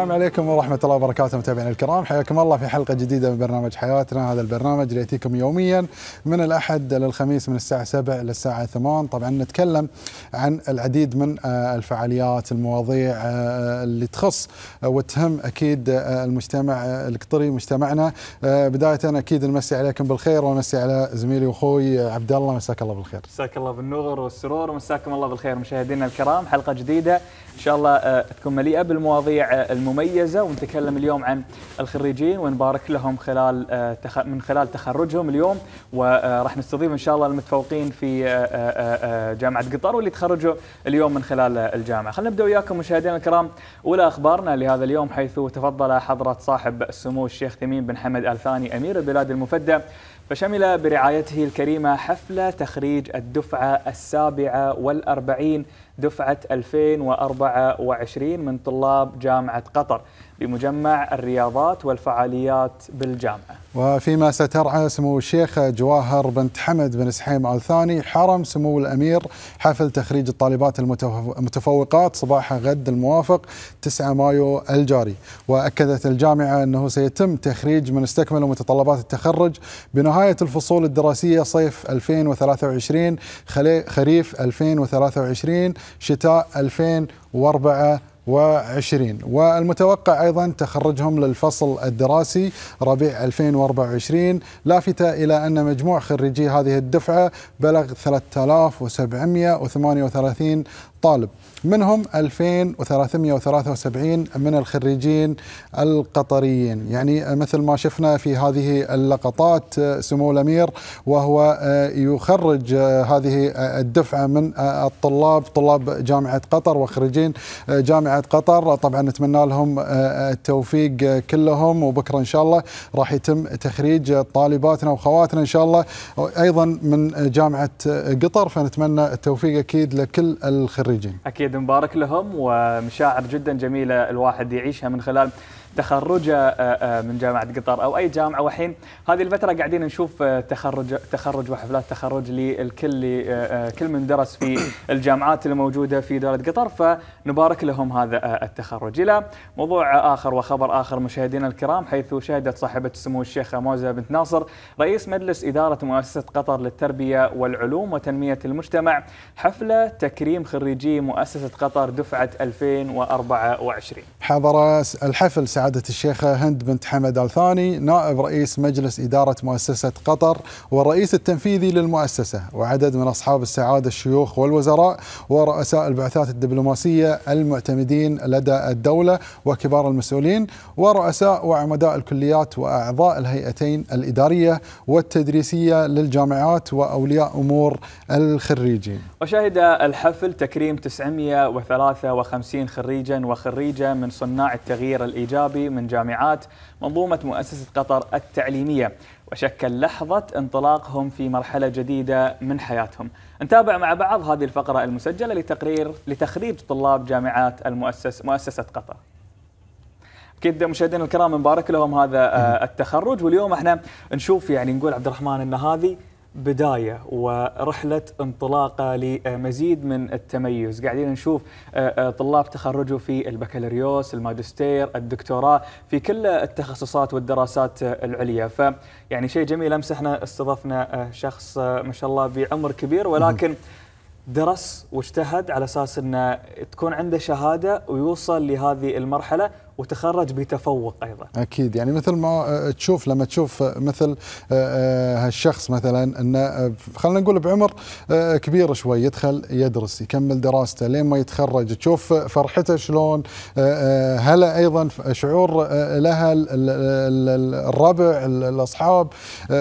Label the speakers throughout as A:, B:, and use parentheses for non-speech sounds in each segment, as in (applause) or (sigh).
A: السلام عليكم ورحمة الله وبركاته متابعينا الكرام حياكم الله في حلقة جديدة من برنامج حياتنا هذا البرنامج اللي يأتيكم يوميا من الأحد للخميس من الساعة 7 إلى الساعة 8 طبعا نتكلم عن العديد من آه، الفعاليات المواضيع آه، اللي تخص آه، وتهم أكيد المجتمع القطري مجتمعنا بداية أكيد نمسي عليكم بالخير ونمسي على زميلي وأخوي عبد الله مساك الله بالخير
B: مساك الله بالنور والسرور ومساكم الله بالخير مشاهدينا الكرام حلقة جديدة إن شاء الله تكون مليئة بالمواضيع المهمة مميزه ونتكلم اليوم عن الخريجين ونبارك لهم خلال آه، من خلال تخرجهم اليوم وراح نستضيف ان شاء الله المتفوقين في آه، آه، جامعه قطر واللي تخرجوا اليوم من خلال الجامعه. خلينا نبدا وياكم مشاهدينا الكرام اولى اخبارنا لهذا اليوم حيث تفضل حضره صاحب السمو الشيخ تميم بن حمد ال ثاني امير البلاد المفدى فشمل برعايته الكريمة حفلة تخريج الدفعة السابعة والأربعين دفعة 2024 من طلاب جامعة قطر بمجمع الرياضات والفعاليات بالجامعة
A: وفيما سترعى سمو الشيخ جواهر بنت حمد بن سحيم آل ثاني حرم سمو الأمير حفل تخريج الطالبات المتفوقات صباح غد الموافق 9 مايو الجاري وأكدت الجامعة أنه سيتم تخريج من استكمل متطلبات التخرج بنهاية الفصول الدراسية صيف 2023 خريف 2023 شتاء 2024 والمتوقع أيضا تخرجهم للفصل الدراسي ربيع 2024 لافتة إلى أن مجموع خريجي هذه الدفعة بلغ 3738 طالب منهم 2373 من الخريجين القطريين يعني مثل ما شفنا في هذه اللقطات آه، سمو الأمير وهو آه، يخرج آه، هذه الدفعة من الطلاب طلاب جامعة قطر وخريجين جامعة قطر طبعا نتمنى لهم التوفيق كلهم وبكرة إن شاء الله راح يتم تخريج طالباتنا وخواتنا إن شاء الله أيضا من جامعة قطر فنتمنى التوفيق أكيد لكل الخريجين
B: أكيد عيد مبارك لهم ومشاعر جدا جميله الواحد يعيشها من خلال تخرجه آه، آه، من جامعه قطر او اي جامعه والحين هذه الفتره قاعدين نشوف آه، تخرج تخرج وحفلات تخرج للكل كل من درس في (coughs) الجامعات الموجوده في دوله قطر فنبارك لهم هذا التخرج الى موضوع اخر وخبر اخر مشاهدينا الكرام حيث شهدت صاحبه سمو الشيخه موزه بنت ناصر رئيس مجلس اداره مؤسسه قطر للتربيه والعلوم وتنميه المجتمع حفله تكريم خريجي مؤسسه قطر دفعه 2024
A: حضر الحفل سعادة الشيخة هند بنت حمد آل ثاني نائب رئيس مجلس إدارة مؤسسة قطر والرئيس التنفيذي للمؤسسة وعدد من أصحاب السعادة الشيوخ والوزراء ورؤساء البعثات الدبلوماسية المعتمدين لدى الدولة وكبار المسؤولين ورؤساء وعمداء الكليات وأعضاء الهيئتين الإدارية والتدريسية للجامعات وأولياء أمور الخريجين
B: وشهد الحفل تكريم 953 خريجا وخريجة من صناع التغيير الإيجابي العربي من جامعات منظومة مؤسسة قطر التعليمية وشكل لحظة انطلاقهم في مرحلة جديدة من حياتهم نتابع مع بعض هذه الفقرة المسجلة لتقرير لتخريج طلاب جامعات المؤسس مؤسسة قطر اكيد مشاهدينا الكرام مبارك لهم هذا آه، التخرج واليوم احنا نشوف يعني نقول عبد الرحمن ان هذه بداية ورحلة انطلاقة لمزيد من التميز قاعدين نشوف آه، آه، طلاب تخرجوا في البكالوريوس الماجستير الدكتوراه في كل التخصصات والدراسات آه، العليا ف يعني شيء جميل أمس احنا استضفنا شخص ما شاء الله بعمر كبير ولكن درس واجتهد على اساس انه تكون عنده شهاده ويوصل لهذه المرحله وتخرج بتفوق ايضا
A: اكيد يعني مثل ما آه، تشوف لما تشوف آه، مثل آه، هالشخص مثلا انه خلينا نقول بعمر كبير شوي يدخل يدرس يكمل دراسته لين ما يتخرج تشوف فرحته شلون هلا ايضا شعور لها الربع الاصحاب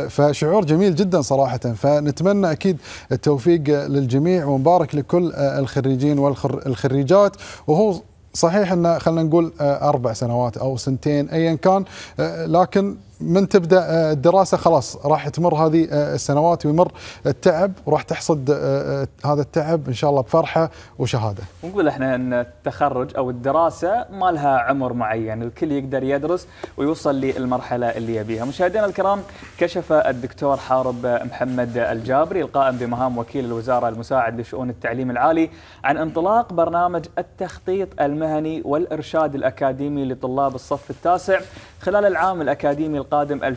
A: فشعور جميل جدا صراحه فنتمنى اكيد التوفيق للجميع ومبارك لكل الخريجين والخريجات وهو صحيح انه خلينا نقول آه، اربع سنوات او سنتين ايا كان آه، لكن من تبدا آه، الدراسه خلاص راح تمر هذه آه، السنوات ويمر التعب وراح تحصد آه، هذا التعب ان شاء الله بفرحه وشهاده.
B: نقول احنا ان التخرج او الدراسه ما لها عمر معين، الكل يقدر يدرس ويوصل للمرحله اللي يبيها. مشاهدينا الكرام كشف الدكتور حارب محمد الجابري القائم بمهام وكيل الوزاره المساعد لشؤون التعليم العالي عن انطلاق برنامج التخطيط المهني والارشاد الاكاديمي لطلاب الصف التاسع خلال العام الاكاديمي القادم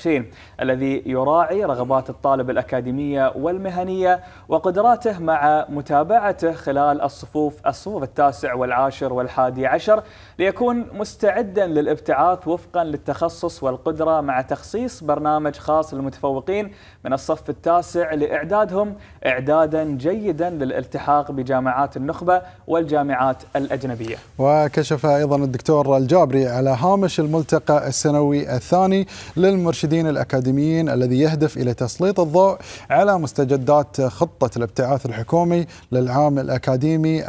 B: 2024-2025 الذي يراعي رغبات الطالب الأكاديمية والمهنية وقدراته مع متابعته خلال الصفوف الصفوف التاسع والعاشر والحادي عشر ليكون مستعدا للابتعاث وفقا للتخصص والقدرة مع تخصيص برنامج خاص للمتفوقين من الصف التاسع لإعدادهم إعدادا جيدا للالتحاق بجامعات النخبة والجامعات الأجنبية
A: وكشف أيضا الدكتور الجابري على هام هامش الملتقى السنوي الثاني للمرشدين الأكاديميين الذي يهدف إلى تسليط الضوء على مستجدات خطة الابتعاث الحكومي للعام الأكاديمي 2024-2025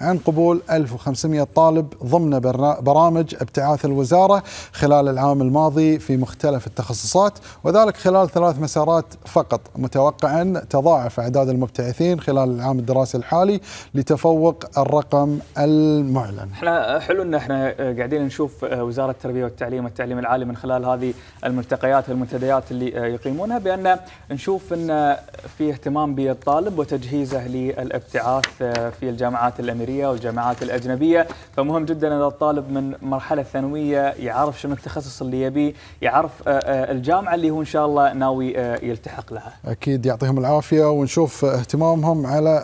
A: عن قبول 1500 طالب ضمن برامج ابتعاث الوزارة خلال العام الماضي في مختلف التخصصات وذلك خلال ثلاث مسارات فقط متوقعا تضاعف أعداد المبتعثين خلال العام الدراسي الحالي لتفوق الرقم المعلن.
B: احنا حلو ان احنا آه، قاعدين نشوف آه، وزاره التربيه والتعليم والتعليم العالي من خلال هذه الملتقيات والمنتديات اللي آه، يقيمونها بان نشوف ان في اهتمام بالطالب وتجهيزه للابتعاث في الجامعات الاميريه والجامعات الاجنبيه، فمهم جدا ان الطالب من مرحله ثانويه يعرف شنو التخصص اللي يبيه، يعرف الجامعه اللي هو ان شاء الله ناوي يلتحق لها.
A: اكيد يعطيهم العافيه ونشوف اهتمامهم على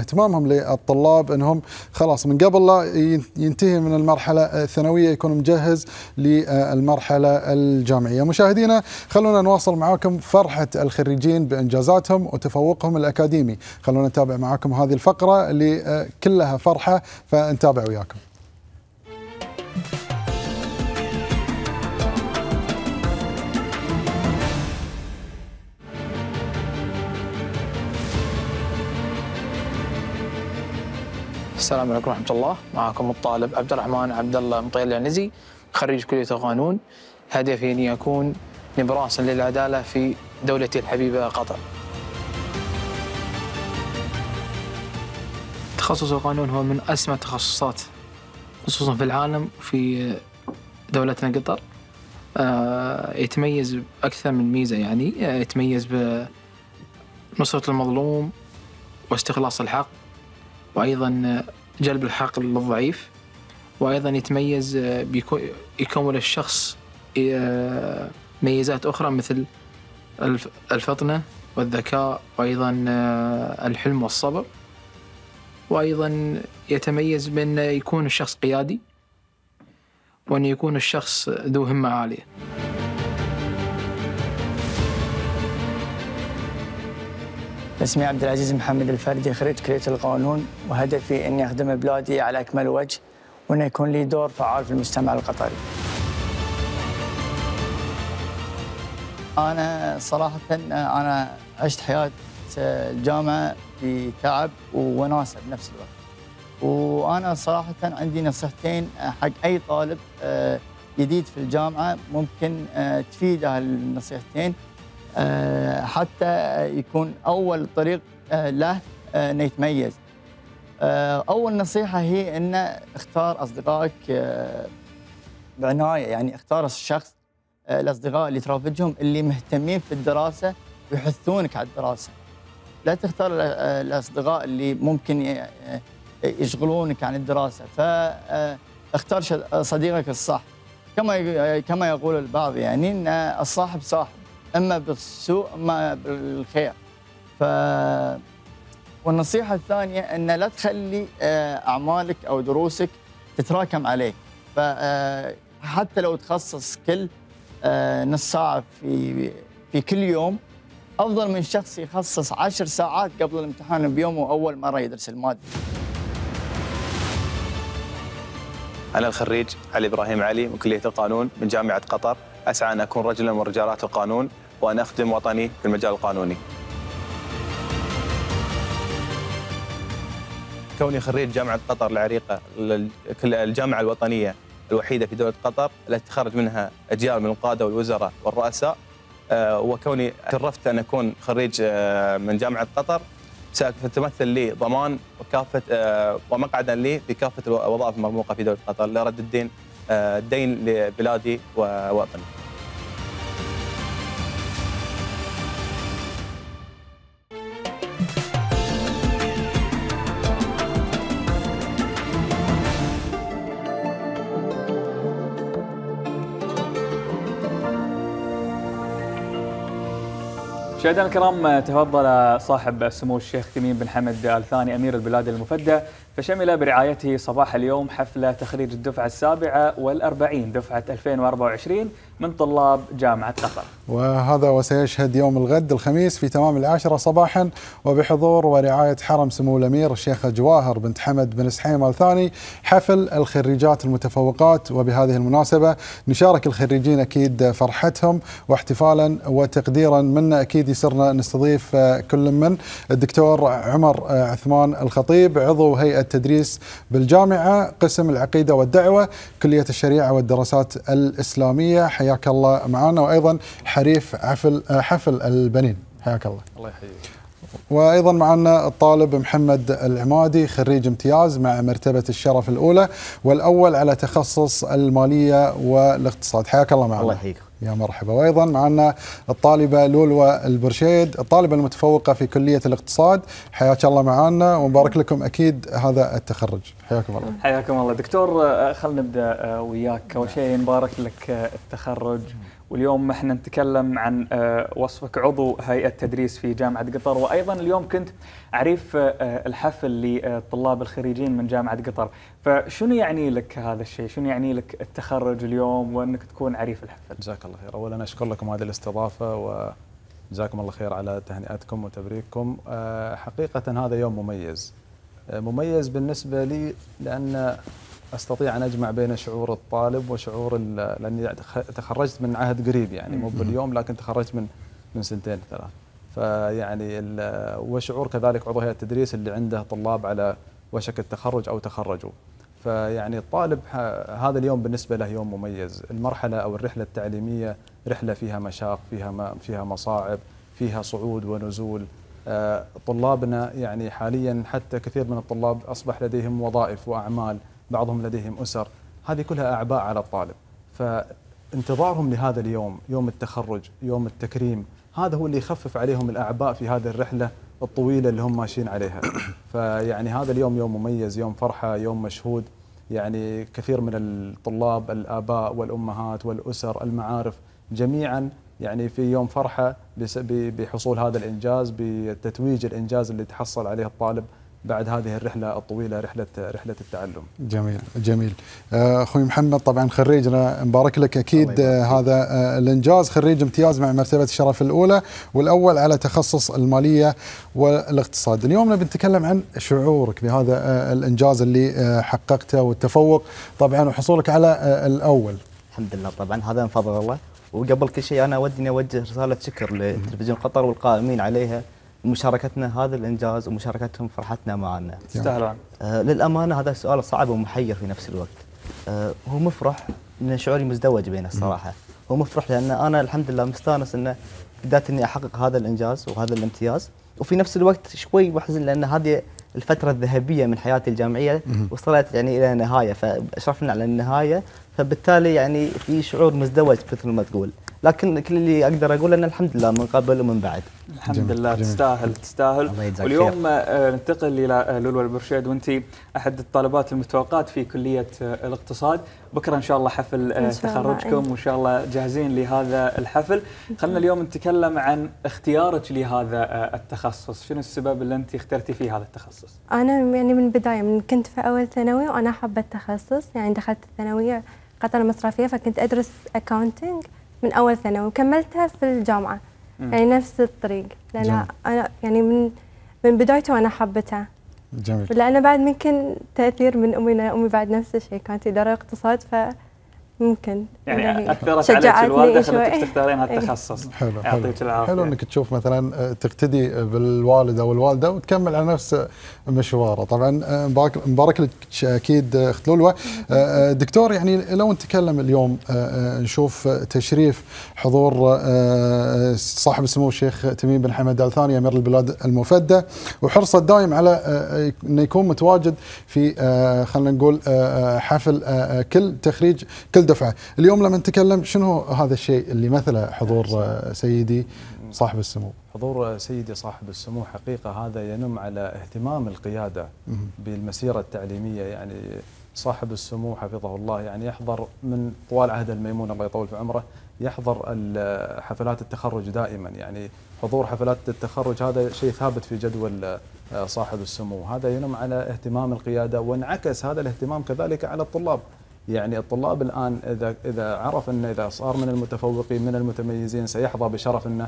A: اهتمامهم للطلاب انهم خلاص من قبل لا ينتهي من المرحلة الثانوية يكون مجهز للمرحلة الجامعية مشاهدينا خلونا نواصل معاكم فرحة الخريجين بإنجازاتهم وتفوقهم الأكاديمي خلونا نتابع معاكم هذه الفقرة اللي كلها فرحة فنتابع وياكم
C: السلام
D: عليكم ورحمة الله، معكم الطالب عبد الرحمن عبد الله مطيل العنزي خريج كلية القانون، هدفي أن أكون نبراسا للعدالة في دولتي الحبيبة قطر.
B: تخصص القانون هو من
D: أسمى التخصصات خصوصا في العالم وفي دولتنا قطر. آه، يتميز بأكثر من ميزة يعني، آه، يتميز بنصرة المظلوم واستخلاص الحق وأيضا جلب الحق للضعيف وأيضا يتميز آه، يكون الشخص آه، ميزات أخرى مثل الفطنة والذكاء وأيضا آه، الحلم والصبر وأيضا يتميز بأن يكون الشخص قيادي وأن يكون الشخص ذو همة
C: عالية اسمي عبد العزيز محمد الفردي خريج كلية القانون وهدفي اني اخدم بلادي على اكمل وجه وان يكون لي دور فعال في المجتمع القطري. انا صراحة انا عشت حياة الجامعة بتعب ووناسة بنفس الوقت. وانا صراحة عندي نصيحتين حق اي طالب آه، جديد في الجامعة ممكن آه، تفيده النصيحتين آه، حتى يكون أول طريق آه، له آه، أنه يتميز أول نصيحة هي أن اختار أصدقائك بعناية يعني اختار الشخص الأصدقاء اللي ترافقهم اللي مهتمين في الدراسة ويحثونك على الدراسة لا تختار الأصدقاء اللي ممكن يشغلونك عن الدراسة فاختار صديقك الصح كما كما يقول البعض يعني أن الصاحب صاحب اما بالسوء اما بالخير ف والنصيحه الثانيه ان لا تخلي آه، اعمالك او دروسك تتراكم عليك فحتى آه، لو تخصص كل آه، نص ساعه في في كل يوم افضل من شخص يخصص عشر ساعات قبل الامتحان بيوم واول مره يدرس الماده
D: أنا الخريج علي إبراهيم علي من كلية القانون من جامعة قطر أسعى أن أكون رجلا من رجالات القانون وأن أخدم وطني في المجال القانوني كوني خريج جامعة قطر العريقة الجامعة الوطنية الوحيدة في دولة قطر التي تخرج منها أجيال من القادة والوزراء والرؤساء آه، وكوني ترفت أن أكون خريج آه، من جامعة قطر ستمثل لي ضمان وكافة آه، ومقعدا لي في كافة الوظائف المرموقة في دولة قطر لرد الدين الدين لبلادي ووطني
B: مشاهدينا الكرام تفضل صاحب سمو الشيخ تميم بن حمد الثاني امير البلاد المفدى فشمل برعايته صباح اليوم حفله تخريج الدفعه السابعه والأربعين دفعه 2024 من طلاب جامعة قطر
A: وهذا وسيشهد يوم الغد الخميس في تمام العاشرة صباحا وبحضور ورعاية حرم سمو الأمير الشيخة جواهر بنت حمد بن سحيم الثاني حفل الخريجات المتفوقات وبهذه المناسبة نشارك الخريجين أكيد فرحتهم واحتفالا وتقديرا منا أكيد يسرنا نستضيف كل من الدكتور عمر عثمان الخطيب عضو هيئة تدريس بالجامعة قسم العقيدة والدعوة كلية الشريعة والدراسات الإسلامية حي حياك الله معنا وايضا حريف حفل حفل البنين حياك الله الله يحييك وايضا معنا الطالب محمد العمادي خريج امتياز مع مرتبه الشرف الاولى والاول على تخصص الماليه والاقتصاد حياك الله معنا الله يحييك يا مرحبا وايضا معنا الطالبه لولو البرشيد الطالبه المتفوقه في كليه الاقتصاد حياك الله معنا ومبارك لكم اكيد هذا التخرج حياكم الله
B: حياكم الله دكتور آه، خلينا نبدا آه، وياك اول شيء مبارك لك آه، التخرج واليوم احنا نتكلم عن آه، وصفك عضو هيئه تدريس في جامعه قطر وايضا اليوم كنت عريف آه، آه، الحفل للطلاب الخريجين من جامعه قطر فشنو يعني لك هذا الشيء شنو يعني لك التخرج اليوم وانك تكون عريف الحفل جزاك الله خير اولا اشكر لكم هذه الاستضافه و جزاكم الله خير على تهنئتكم
D: وتبريككم حقيقه هذا يوم مميز مميز بالنسبه لي لان استطيع ان اجمع بين شعور الطالب وشعور لاني تخرجت من عهد قريب يعني مو باليوم لكن تخرجت من من سنتين ثلاث فيعني وشعور كذلك عضو هيئه التدريس اللي عنده طلاب على وشك التخرج او تخرجوا فيعني الطالب هذا اليوم بالنسبه له يوم مميز المرحله او الرحله التعليميه رحله فيها مشاق فيها ما فيها مصاعب فيها صعود ونزول آه، طلابنا يعني حاليا حتى كثير من الطلاب اصبح لديهم وظائف واعمال بعضهم لديهم أسر هذه كلها أعباء على الطالب فانتظارهم لهذا اليوم يوم التخرج يوم التكريم هذا هو اللي يخفف عليهم الأعباء في هذه الرحلة الطويلة اللي هم ماشيين عليها (coughs) فيعني هذا اليوم يوم مميز يوم فرحة يوم مشهود يعني كثير من الطلاب الآباء والأمهات والأسر المعارف جميعا يعني في يوم فرحة بحصول هذا الإنجاز بتتويج الإنجاز اللي تحصل عليه الطالب بعد هذه الرحله الطويله رحله رحله
A: التعلم. جميل جميل آه، اخوي محمد طبعا خريجنا مبارك لك اكيد هذا آه، الانجاز خريج امتياز مع مرتبه الشرف الاولى والاول على تخصص الماليه والاقتصاد. اليوم نبي نتكلم عن شعورك بهذا آه، الانجاز اللي حققته والتفوق طبعا وحصولك على الاول. الحمد لله طبعا هذا من فضل
E: الله وقبل كل شيء انا ودي اوجه رساله شكر لتلفزيون قطر والقائمين عليها مشاركتنا هذا الانجاز ومشاركتهم فرحتنا معنا. يستاهلون. آه للامانه هذا سؤال صعب ومحير في نفس الوقت. آه هو مفرح لان شعوري مزدوج بين الصراحه. هو مفرح لان انا الحمد لله مستانس انه قدرت اني احقق هذا الانجاز وهذا الامتياز وفي نفس الوقت شوي محزن لان هذه الفترة الذهبية من حياتي الجامعية وصلت يعني إلى نهاية فأشرفنا على النهاية فبالتالي يعني في شعور مزدوج مثل ما تقول لكن كل اللي اقدر اقول ان الحمد لله من قبل ومن بعد الحمد جميل. لله جميل.
B: تستاهل تستاهل واليوم خير. آه، ننتقل الى آه، لولو البرشيد وانت احد الطالبات المتوقعات في كليه آه، الاقتصاد بكره ان شاء الله حفل إن شاء تخرجكم إيه. وان شاء الله جاهزين لهذا الحفل خلينا اليوم نتكلم عن اختيارك لهذا التخصص شنو السبب اللي انت اخترتي فيه هذا التخصص
F: انا يعني من البدايه من كنت في اول ثانوي وانا حابه التخصص يعني دخلت الثانويه قطر المصرفيه فكنت ادرس اكاونتنج من اول ثانوي وكملتها في الجامعه مم. يعني نفس الطريق لان انا يعني من من بدايته وانا حبتها جميل لان بعد ممكن تاثير من امي امي بعد نفس الشيء كانت اداره اقتصاد ف ممكن يعني اثرت عليك الوالده
B: خلتك إيه. تختارين هالتخصص إيه.
A: حلو يعطيك العافيه حلو انك تشوف مثلا آه، تقتدي بالوالد او الوالده وتكمل على نفس مشواره طبعا آه، مبارك لك اكيد اخت لولوى آه، دكتور يعني لو نتكلم اليوم نشوف تشريف حضور صاحب السمو الشيخ تميم بن حمد ال ثاني امير البلاد المفدى وحرصه الدائم على انه يكون متواجد في خلينا نقول حفل كل تخريج كل كل دفعه، اليوم لما نتكلم شنو هذا الشيء اللي مثله حضور نعم، آه، سيدي صاحب السمو؟
D: حضور سيدي صاحب السمو حقيقه هذا ينم على اهتمام القياده بالمسيره التعليميه يعني صاحب السمو حفظه الله يعني يحضر من طوال عهد الميمون الله يطول في عمره يحضر حفلات التخرج دائما يعني حضور حفلات التخرج هذا شيء ثابت في جدول آه، صاحب السمو هذا ينم على اهتمام القيادة وانعكس هذا الاهتمام كذلك على الطلاب يعني الطلاب الان اذا اذا عرف انه اذا صار من المتفوقين من المتميزين سيحظى بشرف انه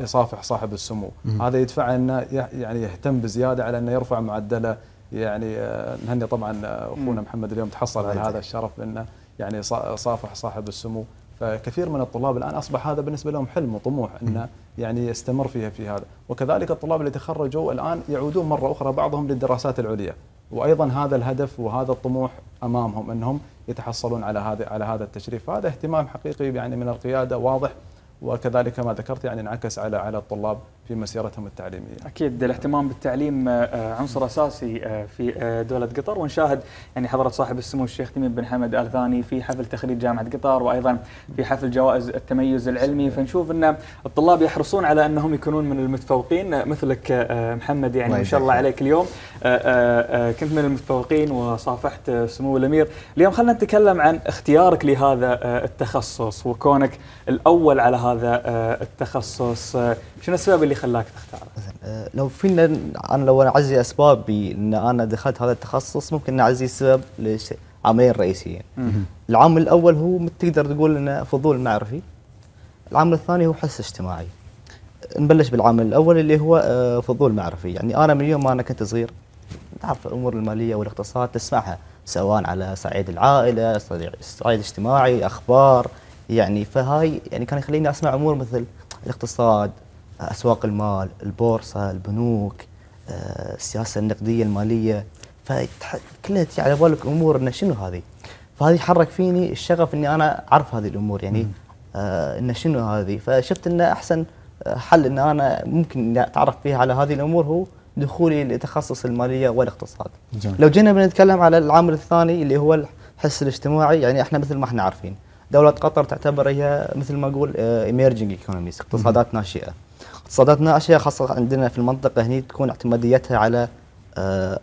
D: يصافح صاحب السمو، هذا يدفعه انه يعني يهتم بزياده على انه يرفع معدله يعني آه، نهني طبعا آه، اخونا محمد اليوم تحصل على هذا الشرف انه يعني صافح صاحب السمو، فكثير من الطلاب الان اصبح هذا بالنسبه لهم حلم وطموح انه يعني يستمر فيها في هذا، وكذلك الطلاب اللي تخرجوا الان يعودون مره اخرى بعضهم للدراسات العليا، وايضا هذا الهدف وهذا الطموح امامهم انهم يتحصلون على هذا على هذا التشريف هذا اهتمام حقيقي يعني من القياده واضح وكذلك ما ذكرت يعني انعكس على على الطلاب في مسيرتهم التعليميه.
B: اكيد الاهتمام بالتعليم آه، آه، عنصر اساسي آه، في دوله قطر ونشاهد يعني حضره صاحب السمو الشيخ تميم بن حمد ال ثاني في حفل تخريج جامعه قطر وايضا في حفل جوائز التميز العلمي فنشوف ان الطلاب يحرصون على انهم يكونون من المتفوقين مثلك محمد يعني ما شاء الله عليك اليوم كنت من المتفوقين وصافحت سمو الامير، اليوم خلينا نتكلم عن اختيارك لهذا التخصص وكونك الاول على هذا التخصص، شنو السبب اللي اللي خلاك تختاره؟
E: آه، لو فينا انا لو اعزي اسبابي ان انا دخلت هذا التخصص ممكن اعزي السبب لعاملين رئيسيين. العامل الاول هو تقدر تقول انه فضول معرفي. العامل الثاني هو حس اجتماعي. نبلش بالعامل الاول اللي هو آه، فضول معرفي، يعني انا من يوم ما انا كنت صغير تعرف الامور الماليه والاقتصاد تسمعها سواء على صعيد العائله، صعيد اجتماعي، اخبار يعني فهاي يعني كان يخليني اسمع امور مثل الاقتصاد، اسواق المال، البورصه، البنوك، آه، السياسه النقديه الماليه فكلها تجي على بالك امور انه شنو هذه؟ فهذه حرك فيني الشغف اني انا اعرف هذه الامور يعني آه انه شنو هذه؟ فشفت انه احسن آه، حل ان انا ممكن اتعرف فيها على هذه الامور هو دخولي لتخصص الماليه والاقتصاد. جميل. لو جينا بنتكلم على العامل الثاني اللي هو الحس الاجتماعي يعني احنا مثل ما احنا عارفين دوله قطر تعتبر هي مثل ما اقول ايمرجنج آه، ايكونوميز اقتصادات ناشئه. صادتنا اشياء خاصه عندنا في المنطقه هني تكون اعتماديتها على آه،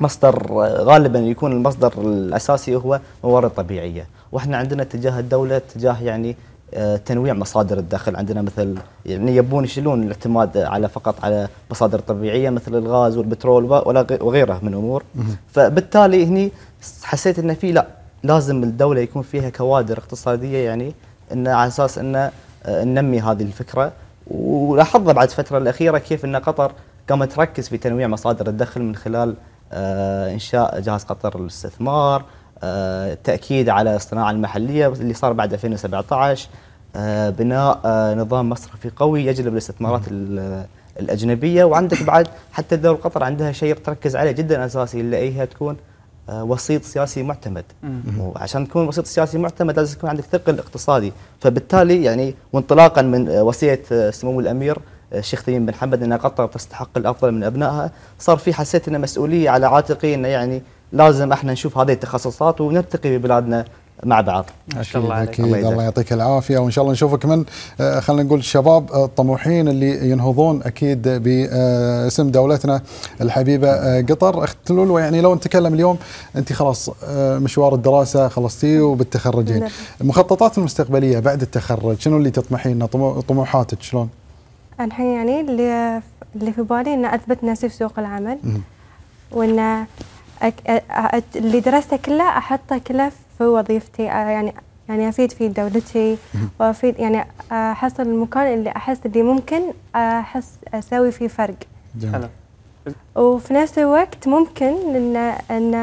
E: مصدر آه، غالبا يكون المصدر الاساسي هو موارد طبيعيه واحنا عندنا اتجاه الدوله اتجاه يعني آه، تنويع مصادر الدخل عندنا مثل يعني يبون يشيلون الاعتماد على فقط على مصادر طبيعيه مثل الغاز والبترول وغيره من امور فبالتالي هني حسيت ان في لا لازم الدوله يكون فيها كوادر اقتصاديه يعني انه على اساس انه ننمي هذه الفكره ولاحظنا بعد الفتره الاخيره كيف ان قطر قامت تركز في تنويع مصادر الدخل من خلال آه، انشاء جهاز قطر للاستثمار آه، تاكيد على الصناعه المحليه اللي صار بعد 2017 آه، بناء نظام مصرفي قوي يجلب الاستثمارات الاجنبيه وعندك بعد حتى دول قطر عندها شيء تركز عليه جدا اساسي اللي هي تكون آه، وسيط سياسي معتمد وعشان تكون وسيط سياسي معتمد لازم يكون عندك ثقل اقتصادي فبالتالي يعني وانطلاقا من وصيه آه، آه، سمو الامير الشيخ تميم بن حمد ان قطر تستحق الافضل من ابنائها صار في حسيت ان مسؤوليه على عاتقي انه يعني لازم احنا نشوف هذه التخصصات ونرتقي ببلادنا مع بعض ما شاء الله عليك الله, الله
A: يعطيك العافيه وان شاء الله نشوفك من آه، خلينا نقول الشباب آه، الطموحين اللي ينهضون اكيد باسم دولتنا الحبيبه آه، قطر اخت لولو يعني لو نتكلم اليوم انت خلاص مشوار الدراسه خلصتيه وبالتخرجين المخططات المستقبليه بعد التخرج شنو اللي تطمحين طموحاتك شلون؟
F: الحين يعني اللي اللي في بالي ان اثبت نفسي في سوق العمل وان اللي درسته كله احطه كله في في وظيفتي آه، يعني يعني افيد في دولتي وافيد يعني آه، احصل المكان اللي احس اللي ممكن آه، احس اسوي فيه فرق. حلو. وفي نفس الوقت ممكن ان ان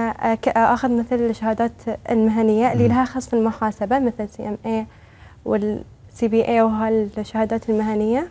F: اخذ مثل الشهادات المهنيه اللي لها خص في المحاسبه مثل سي ام اي والسي بي اي وهالشهادات المهنيه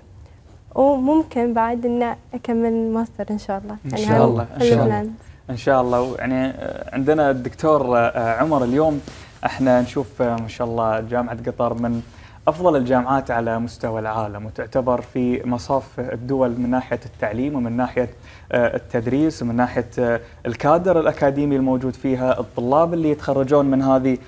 F: وممكن بعد ان اكمل ماستر ان شاء الله يعني ان شاء يعني الله ان شاء الله
B: ان شاء الله ويعني عندنا الدكتور آه، عمر اليوم احنا نشوف آه، ما شاء الله جامعه قطر من افضل الجامعات على مستوى العالم وتعتبر في مصاف الدول من ناحيه التعليم ومن ناحيه آه، التدريس ومن ناحيه الكادر الاكاديمي الموجود فيها الطلاب اللي يتخرجون من هذه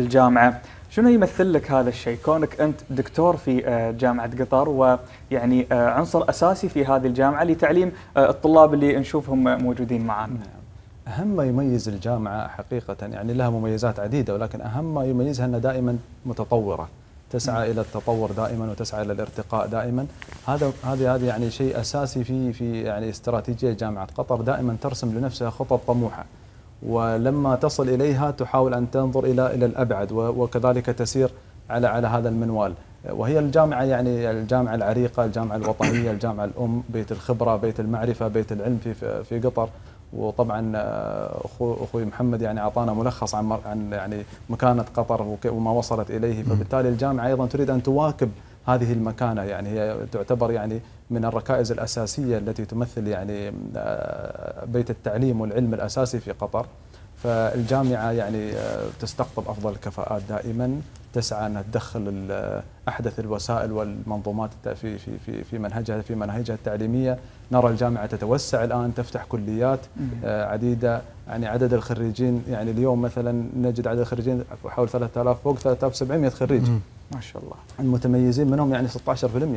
B: الجامعه شنو يمثل لك هذا الشيء كونك انت دكتور في آه، جامعه قطر ويعني آه، عنصر اساسي في هذه الجامعه لتعليم آه، الطلاب اللي نشوفهم موجودين معنا نعم. اهم
D: ما يميز الجامعه حقيقه يعني لها مميزات عديده ولكن اهم ما يميزها انها دائما متطوره تسعى الى التطور دائما وتسعى الى الارتقاء دائما هذا هذه هذا يعني شيء اساسي في في يعني استراتيجيه جامعه قطر دائما ترسم لنفسها خطط طموحه ولما تصل اليها تحاول ان تنظر الى الى الابعد وكذلك تسير على على هذا المنوال وهي الجامعه يعني الجامعه العريقه الجامعه الوطنيه الجامعه الام بيت الخبره بيت المعرفه بيت العلم في في قطر وطبعا آه، اخوي محمد يعني اعطانا ملخص عن عن يعني مكانه قطر وما وصلت اليه فبالتالي الجامعه ايضا تريد ان تواكب هذه المكانه يعني هي تعتبر يعني من الركائز الاساسيه التي تمثل يعني آه، بيت التعليم والعلم الاساسي في قطر فالجامعه يعني آه، تستقطب افضل الكفاءات دائما تسعى انها تدخل آه، احدث الوسائل والمنظومات في في في في منهجها في مناهجها التعليميه نرى الجامعه تتوسع الان تفتح كليات عديده يعني عدد الخريجين يعني اليوم مثلا نجد عدد الخريجين حول 3000 فوق 3700 خريج ما شاء الله المتميزين منهم يعني 16%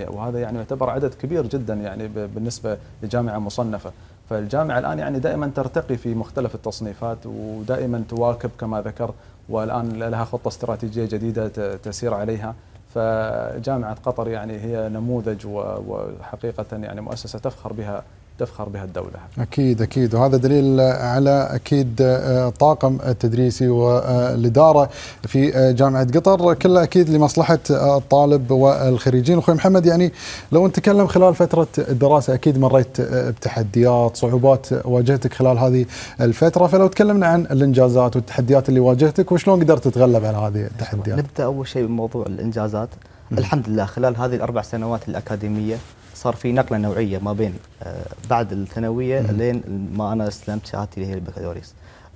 D: وهذا يعني يعتبر عدد كبير جدا يعني بالنسبه لجامعه مصنفه فالجامعه الان يعني دائما ترتقي في مختلف التصنيفات ودائما تواكب كما ذكر والان لها خطه استراتيجيه جديده تسير عليها فجامعه قطر يعني هي نموذج وحقيقه يعني مؤسسه تفخر بها تفخر بها الدولة
A: أكيد أكيد وهذا دليل على أكيد آه، طاقم التدريسي والإدارة في آه، جامعة قطر كلها أكيد لمصلحة آه، الطالب والخريجين أخوي محمد يعني لو نتكلم خلال فترة الدراسة أكيد مريت بتحديات صعوبات واجهتك خلال هذه الفترة فلو تكلمنا عن الإنجازات والتحديات اللي واجهتك وشلون قدرت تتغلب على هذه التحديات نبدأ
E: أول شيء بموضوع الإنجازات الحمد لله خلال هذه الأربع سنوات الأكاديمية صار في نقله نوعيه ما بين آه، بعد الثانويه لين ما انا استلمت شهادتي اللي هي البكالوريوس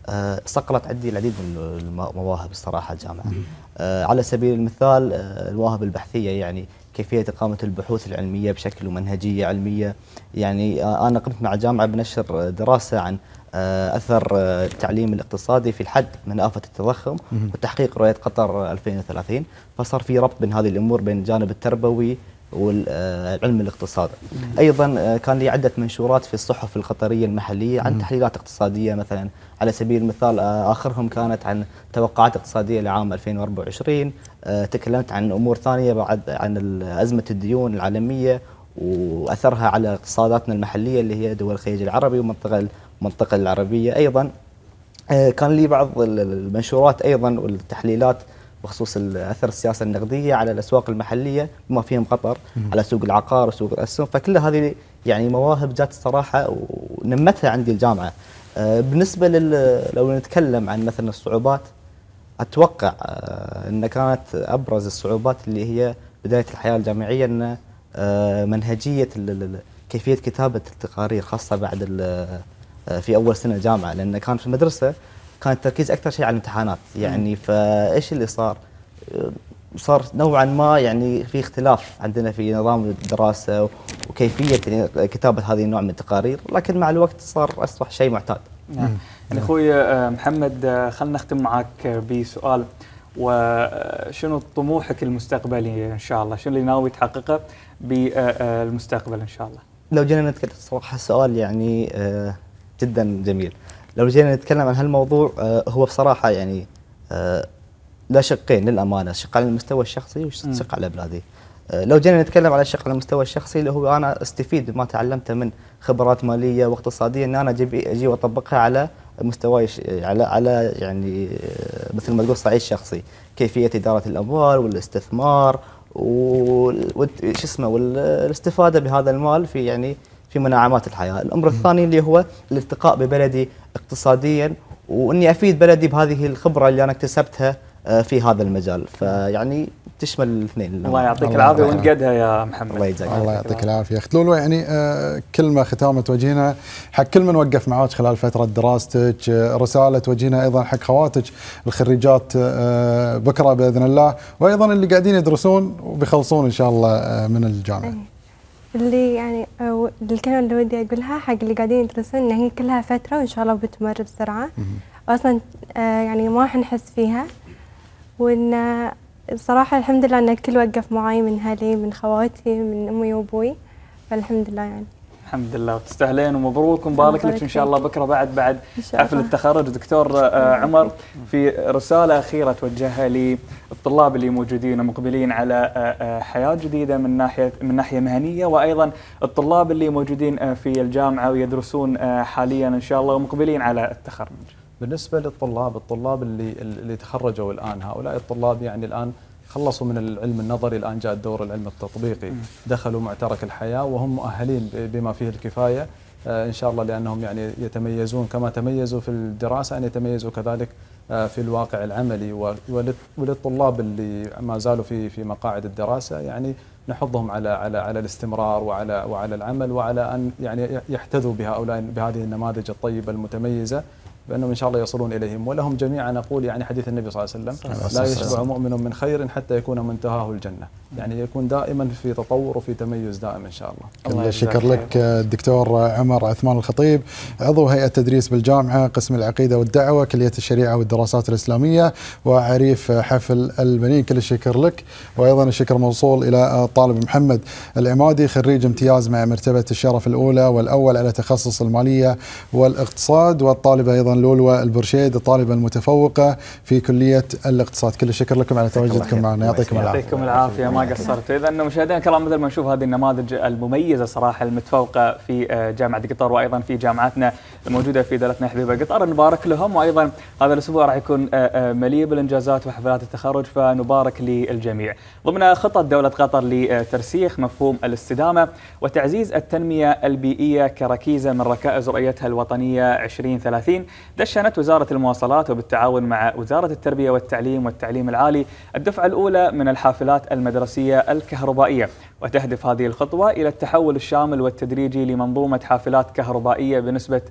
E: آه، صقلت عندي العديد من المواهب الصراحه الجامعه آه، على سبيل المثال المواهب البحثيه يعني كيفيه اقامه البحوث العلميه بشكل ومنهجيه علميه يعني انا قمت مع جامعه بنشر دراسه عن اثر التعليم الاقتصادي في الحد من افه التضخم وتحقيق رؤيه قطر 2030 فصار في ربط بين هذه الامور بين الجانب التربوي والعلم الاقتصاد ايضا آه، كان لي عده منشورات في الصحف القطريه المحليه عن تحليلات اقتصاديه مثلا على سبيل المثال آه، اخرهم كانت عن توقعات اقتصاديه لعام 2024 آه، تكلمت عن امور ثانيه بعد عن ازمه الديون العالميه واثرها على اقتصاداتنا المحليه اللي هي دول الخليج العربي والمنطقه المنطقه العربيه ايضا كان لي بعض المنشورات ايضا والتحليلات بخصوص اثر السياسه النقديه على الاسواق المحليه بما فيهم قطر على سوق العقار وسوق الاسهم فكل هذه يعني مواهب جات الصراحه ونمتها عندي الجامعه آه، بالنسبه لل لو نتكلم عن مثلا الصعوبات اتوقع آه، ان كانت ابرز الصعوبات اللي هي بدايه الحياه الجامعيه ان آه، منهجيه كيفيه كتابه التقارير خاصه بعد في اول سنه جامعه لان كان في المدرسه كان التركيز اكثر شيء على الامتحانات يعني فايش اللي صار؟ صار نوعا ما يعني في اختلاف عندنا في نظام الدراسه وكيفيه كتابه هذه النوع من التقارير لكن مع الوقت صار اصبح شيء معتاد. يعني,
B: يعني اخوي آه، محمد آه، خلنا نختم معك بسؤال وشنو آه، طموحك المستقبلي ان شاء الله؟ شنو اللي ناوي تحققه بالمستقبل ان شاء الله؟
E: لو جينا نتكلم صراحه السؤال يعني جدا جميل. لو جينا نتكلم عن هالموضوع آه، هو بصراحه يعني آه، لا شقين للامانه شق على المستوى الشخصي وشق على بلادي آه، لو جينا نتكلم على الشق على المستوى الشخصي اللي هو انا استفيد بما تعلمته من خبرات ماليه واقتصاديه ان انا أجي اجي واطبقها على مستواي على على يعني مثل ما تقول صعيد شخصي كيفيه اداره الاموال والاستثمار وش اسمه والاستفاده بهذا المال في يعني في مناعمات الحياه، الامر الثاني اللي هو الالتقاء ببلدي اقتصاديا واني افيد بلدي بهذه الخبره اللي انا اكتسبتها آه، في هذا المجال فيعني
A: تشمل الاثنين الله يعطيك العافيه وانت
B: قدها يا محمد الله
A: يجزاك الله يعطيك العافيه اخت لولو يعني آه، كلمه ختامه توجهينها حق كل من وقف معاك خلال فتره دراستك آه، رساله توجهينها ايضا حق خواتك الخريجات بكره باذن الله وايضا اللي قاعدين يدرسون وبيخلصون ان شاء الله من الجامعه
F: اللي يعني أو الكلمة اللي ودي أقولها حق اللي قاعدين يدرسون إن هي كلها فترة وإن شاء الله بتمر بسرعة أصلا آه، يعني ما حنحس فيها وإن بصراحة آه، الحمد لله إن الكل وقف معاي من أهلي من خواتي من أمي وأبوي فالحمد لله يعني
B: الحمد لله وتستاهلين ومبروك ومبارك لك ان شاء الله بكره بعد بعد حفل التخرج دكتور آه، عمر في رساله اخيره توجهها للطلاب اللي موجودين ومقبلين على آه، آه، حياه جديده من ناحيه من ناحيه مهنيه وايضا الطلاب اللي موجودين في الجامعه ويدرسون حاليا ان شاء الله ومقبلين على التخرج.
D: بالنسبه للطلاب الطلاب اللي اللي تخرجوا الان هؤلاء الطلاب يعني الان خلصوا من العلم النظري الان جاء الدور العلم التطبيقي دخلوا معترك الحياه وهم مؤهلين بما فيه الكفايه آه، ان شاء الله لانهم يعني يتميزون كما تميزوا في الدراسه ان يتميزوا كذلك آه، في الواقع العملي وللطلاب اللي ما زالوا في في مقاعد الدراسه يعني نحضهم على على على الاستمرار وعلى وعلى العمل وعلى ان يعني يحتذوا بهؤلاء بهذه النماذج الطيبه المتميزه بانهم ان شاء الله يصلون اليهم ولهم جميعا نقول يعني حديث النبي صلى الله عليه وسلم لا يشبع مؤمن من خير حتى يكون منتهاه الجنه يعني يكون دائما في تطور وفي تميز دائم ان شاء الله الله شكر لك
A: الدكتور عمر عثمان الخطيب عضو هيئه تدريس بالجامعه قسم العقيده والدعوه كليه الشريعه والدراسات الاسلاميه وعريف حفل البنين كل الشكر لك وايضا الشكر موصول الى الطالب محمد العمادي خريج امتياز مع مرتبه الشرف الاولى والاول على تخصص الماليه والاقتصاد والطالب ايضا لولو البرشيد الطالبة المتفوقة في كلية الاقتصاد كل الشكر لكم على تواجدكم معنا يعطيكم العافية يعطيكم العافية
B: ما قصرتوا إذا مشاهدينا الكرام مثل ما نشوف هذه النماذج المميزة صراحة المتفوقة في آه، جامعة قطر وأيضا في جامعاتنا الموجودة في دولتنا حبيبة قطر نبارك لهم وأيضا هذا الأسبوع راح يكون آه، آه، مليء بالإنجازات وحفلات التخرج فنبارك للجميع ضمن خطط دولة قطر لترسيخ مفهوم الاستدامة وتعزيز التنمية البيئية كركيزة من ركائز رؤيتها الوطنية 2030 دشنت وزارة المواصلات وبالتعاون مع وزارة التربية والتعليم والتعليم العالي الدفعة الأولى من الحافلات المدرسية الكهربائية وتهدف هذه الخطوة إلى التحول الشامل والتدريجي لمنظومة حافلات كهربائية بنسبة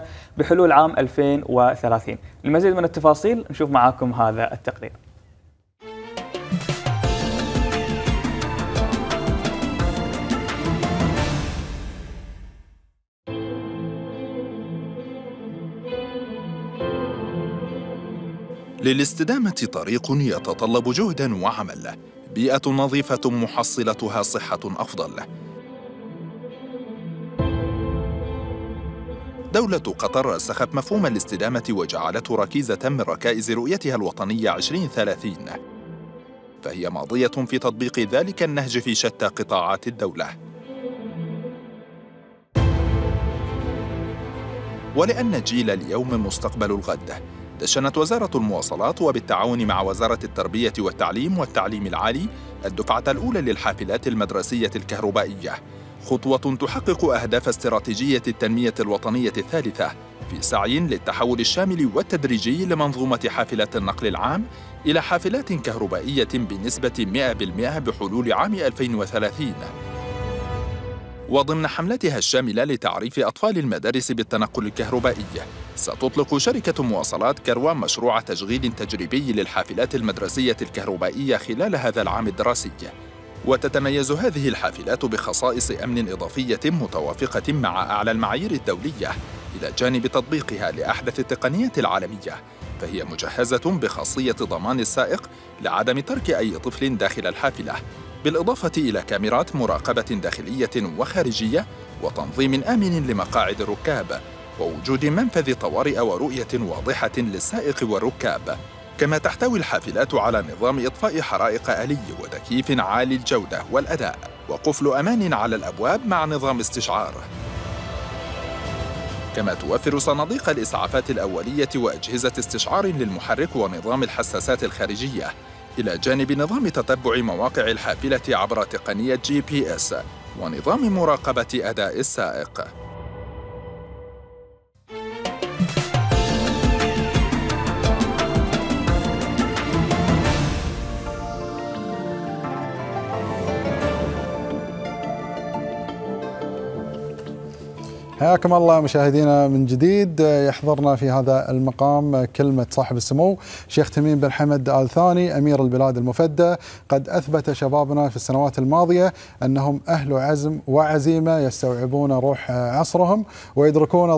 B: 100% بحلول عام 2030 المزيد من التفاصيل نشوف معاكم هذا التقرير
G: للاستدامة طريق يتطلب جهداً وعمل بيئة نظيفة محصلتها صحة أفضل دولة قطر رسخت مفهوم الاستدامة وجعلته ركيزة من ركائز رؤيتها الوطنية 2030 فهي ماضية في تطبيق ذلك النهج في شتى قطاعات الدولة ولأن جيل اليوم مستقبل الغد دشنت وزارة المواصلات وبالتعاون مع وزارة التربية والتعليم والتعليم العالي الدفعة الأولى للحافلات المدرسية الكهربائية خطوة تحقق أهداف استراتيجية التنمية الوطنية الثالثة في سعي للتحول الشامل والتدريجي لمنظومة حافلات النقل العام إلى حافلات كهربائية بنسبة 100% بحلول عام 2030 وضمن حملتها الشاملة لتعريف أطفال المدارس بالتنقل الكهربائي ستطلق شركة مواصلات كروان مشروع تشغيل تجريبي للحافلات المدرسية الكهربائية خلال هذا العام الدراسي وتتميز هذه الحافلات بخصائص أمن إضافية متوافقة مع أعلى المعايير الدولية إلى جانب تطبيقها لأحدث التقنيات العالمية فهي مجهزة بخاصية ضمان السائق لعدم ترك أي طفل داخل الحافلة بالإضافة إلى كاميرات مراقبة داخلية وخارجية وتنظيم آمن لمقاعد الركاب ووجود منفذ طوارئ ورؤية واضحة للسائق والركاب كما تحتوي الحافلات على نظام إطفاء حرائق آلي وتكييف عالي الجودة والأداء وقفل أمان على الأبواب مع نظام استشعار كما توفر صناديق الإسعافات الأولية وأجهزة استشعار للمحرك ونظام الحساسات الخارجية إلى جانب نظام تتبع مواقع الحافلة عبر تقنية جي بي اس ونظام مراقبة أداء السائق
A: حياكم الله مشاهدينا من جديد يحضرنا في هذا المقام كلمة صاحب السمو شيخ تميم بن حمد آل ثاني أمير البلاد المفدى قد أثبت شبابنا في السنوات الماضية أنهم أهل عزم وعزيمة يستوعبون روح عصرهم ويدركون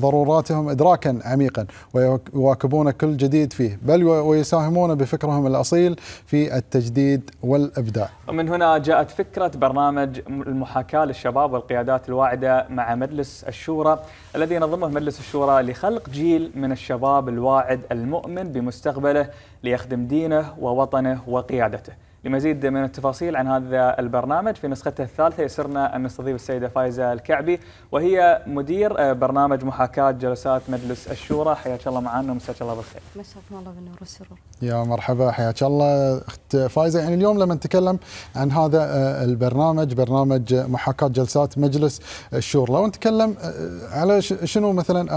A: ضروراتهم إدراكا عميقا ويواكبون كل جديد فيه بل ويساهمون بفكرهم الأصيل في التجديد والإبداع
B: ومن هنا جاءت فكرة برنامج المحاكاة للشباب والقيادات الواعدة مع مجلس الشورى الذي نظمه مجلس الشورى لخلق جيل من الشباب الواعد المؤمن بمستقبله ليخدم دينه ووطنه وقيادته لمزيد من التفاصيل عن هذا البرنامج في نسخته الثالثة يسرنا أن نستضيف السيدة فايزة الكعبي وهي مدير آه، برنامج محاكاة جلسات مجلس الشورى حياك الله معنا ومساك الله بالخير مساكم الله بالنور والسرور
A: يا مرحبا حياك الله أخت فايزة يعني اليوم لما نتكلم عن هذا آه، البرنامج برنامج محاكاة جلسات مجلس الشورى لو نتكلم آه، على شنو مثلا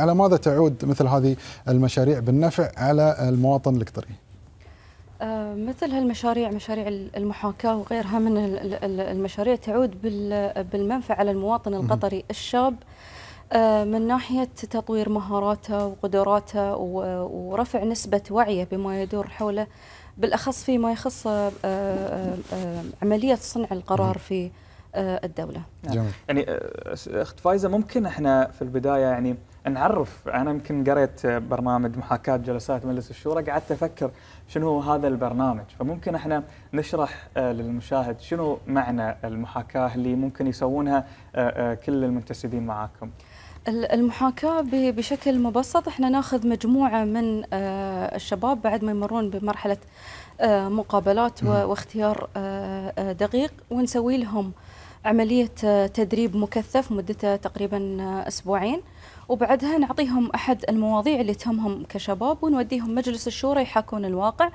A: على ماذا تعود مثل هذه المشاريع بالنفع على المواطن الاقطري؟
H: آه، مثل هالمشاريع مشاريع المحاكاة وغيرها من المشاريع تعود بالمنفعة على المواطن القطري الشاب آه، من ناحية تطوير مهاراته وقدراته ورفع نسبة وعيه بما يدور حوله بالأخص فيما يخص آه، عملية صنع القرار في الدولة
B: نعم. جميل. يعني أخت فايزة ممكن احنا في البداية يعني نعرف أنا يمكن قريت برنامج محاكاة جلسات مجلس الشورى قعدت أفكر شنو هذا البرنامج فممكن احنا نشرح آه، للمشاهد شنو معنى المحاكاه اللي ممكن يسوونها آه، آه، كل المنتسبين معاكم
H: المحاكاة بشكل مبسط احنا ناخذ مجموعة من الشباب بعد ما يمرون بمرحلة مقابلات واختيار دقيق ونسوي لهم عملية تدريب مكثف مدته تقريبا أسبوعين وبعدها نعطيهم أحد المواضيع اللي تهمهم كشباب ونوديهم مجلس الشورى يحاكون الواقع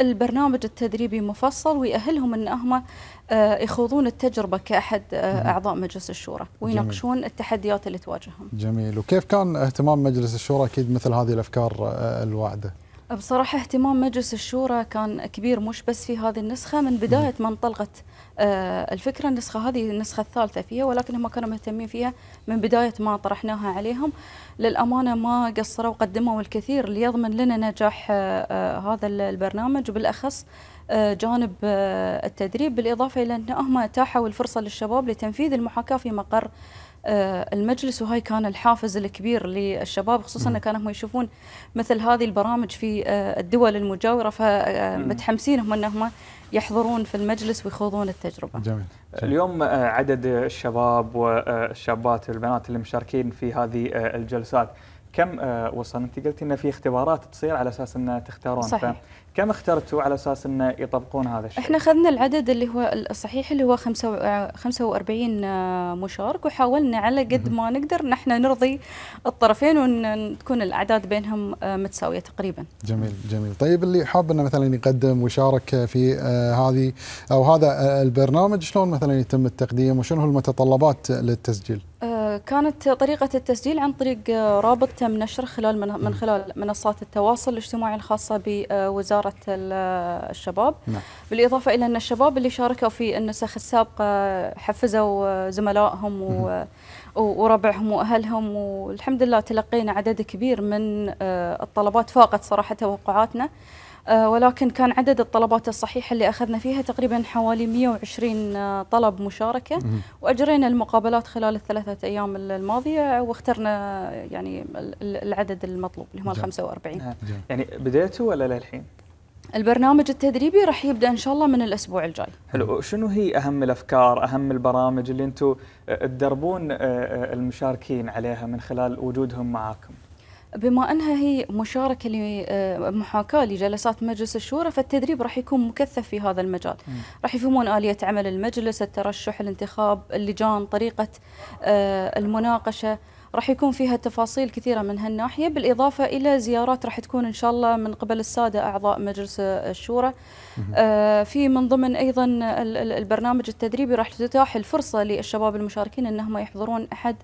H: البرنامج التدريبي مفصل ويأهلهم أن هم آه، يخوضون التجربة كأحد آه، أعضاء مجلس الشورى ويناقشون التحديات اللي تواجههم
A: جميل وكيف كان اهتمام مجلس الشورى أكيد مثل هذه الأفكار آه، الواعدة
H: بصراحة اهتمام مجلس الشورى كان كبير مش بس في هذه النسخة من بداية ما انطلقت آه، الفكرة النسخة هذه النسخة الثالثة فيها ولكن هم كانوا مهتمين فيها من بداية ما طرحناها عليهم للأمانة ما قصروا وقدموا الكثير ليضمن لنا نجاح آه، آه، هذا البرنامج وبالأخص جانب التدريب بالإضافة إلى أنهم أتاحوا الفرصة للشباب لتنفيذ المحاكاة في مقر آه، المجلس وهاي كان الحافز الكبير للشباب خصوصا ان كانوا يشوفون مثل هذه البرامج في آه، الدول المجاوره فمتحمسين آه، هم انهم يحضرون في المجلس ويخوضون التجربه.
B: جميل. اليوم عدد الشباب والشابات والبنات اللي مشاركين في هذه الجلسات كم وصل؟ انت قلتي انه في اختبارات تصير على اساس انه تختارون صحيح. كم اخترتوا على اساس انه يطبقون هذا الشيء؟
H: احنا اخذنا العدد اللي هو الصحيح اللي هو 45 آه، مشارك وحاولنا على قد ما نقدر نحن نرضي الطرفين وان تكون الاعداد بينهم آه، متساويه تقريبا.
A: جميل جميل، طيب اللي حاب انه مثلا يقدم ويشارك في آه، هذه او هذا البرنامج شلون مثلا يتم التقديم وشنو المتطلبات للتسجيل؟
H: أه كانت طريقة التسجيل عن طريق آه، رابط تم نشره خلال من نعم. خلال منصات التواصل الاجتماعي الخاصة بوزارة الشباب نعم. بالإضافة إلى أن الشباب اللي شاركوا في النسخ السابقة حفزوا آه، زملائهم و وربعهم واهلهم والحمد لله تلقينا عدد كبير من آه، الطلبات فاقت صراحه توقعاتنا آه، ولكن كان عدد الطلبات الصحيحة اللي أخذنا فيها تقريبا حوالي 120 آه، طلب مشاركة وأجرينا المقابلات خلال الثلاثة أيام الماضية واخترنا يعني العدد المطلوب اللي هم ال 45
B: يعني بديتوا ولا للحين؟
H: البرنامج التدريبي راح يبدا ان شاء الله من الاسبوع الجاي.
B: حلو، شنو هي اهم الافكار، اهم البرامج اللي انتم تدربون آه، المشاركين عليها من خلال وجودهم معاكم؟
H: بما انها هي مشاركه لمحاكاه آه، لجلسات مجلس الشورى فالتدريب راح يكون مكثف في هذا المجال، راح يفهمون اليه عمل المجلس، الترشح، الانتخاب، اللجان، طريقه آه، المناقشه، راح يكون فيها تفاصيل كثيره من هالناحيه بالاضافه الى زيارات راح تكون ان شاء الله من قبل الساده اعضاء مجلس الشورى آه، في من ضمن ايضا البرنامج التدريبي راح تتاح الفرصه للشباب المشاركين انهم يحضرون احد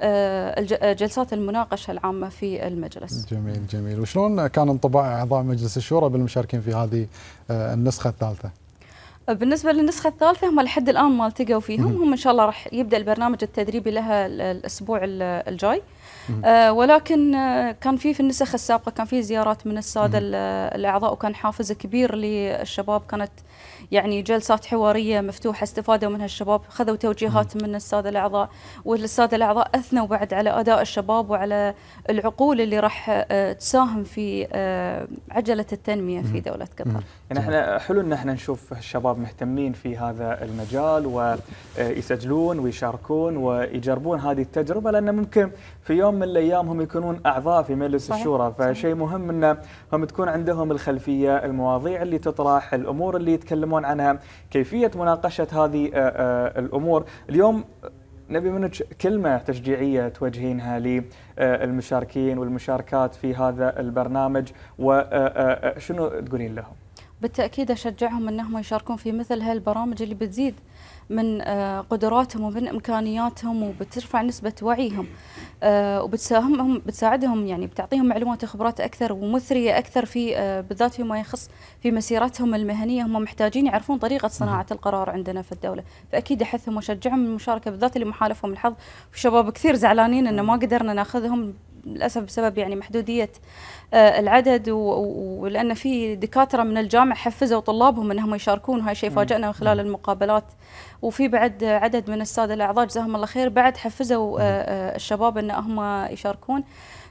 H: آه، آه، جلسات المناقشه العامه في المجلس.
A: جميل جميل، وشلون كان انطباع اعضاء مجلس الشورى بالمشاركين في هذه آه، النسخه الثالثه؟
H: بالنسبه للنسخه الثالثه هم لحد الان ما التقوا فيهم هم ان شاء الله راح يبدا البرنامج التدريبي لها الاسبوع الجاي آه ولكن كان في في النسخ السابقه كان في زيارات من الساده الاعضاء وكان حافز كبير للشباب كانت يعني جلسات حواريه مفتوحه استفادوا منها الشباب خذوا توجيهات من الساده الاعضاء والساده الاعضاء اثنوا بعد على اداء الشباب وعلى العقول اللي راح آه، تساهم في آه، عجله التنميه في دوله قطر.
B: يعني احنا حلو ان احنا نشوف الشباب مهتمين في هذا المجال ويسجلون آه، ويشاركون ويجربون هذه التجربه لان ممكن في يوم من الايام هم يكونون اعضاء في مجلس صحيح. الشورى فشيء مهم انه هم تكون عندهم الخلفيه المواضيع اللي تطرح الامور اللي يتكلمون يتكلمون عنها كيفية مناقشة هذه آه، آه، الأمور اليوم نبي منك كلمة تشجيعية توجهينها للمشاركين آه، والمشاركات في هذا البرنامج وشنو تقولين لهم؟
H: بالتأكيد أشجعهم أنهم يشاركون في مثل هالبرامج اللي بتزيد من آه، قدراتهم ومن امكانياتهم وبترفع نسبه وعيهم آه، وبتساهمهم بتساعدهم يعني بتعطيهم معلومات وخبرات اكثر ومثريه اكثر في آه، بالذات فيما يخص في مسيرتهم المهنيه هم محتاجين يعرفون طريقه صناعه القرار عندنا في الدوله فاكيد احثهم واشجعهم المشاركه بالذات اللي محالفهم الحظ في شباب كثير زعلانين انه ما قدرنا ناخذهم للاسف بسبب يعني محدوديه آه، العدد ولان في دكاتره من الجامعه حفزوا طلابهم انهم يشاركون وهذا شيء فاجانا من خلال المقابلات وفي بعد عدد من الساده الاعضاء جزاهم الله خير بعد حفزوا آه، آه، الشباب ان هم يشاركون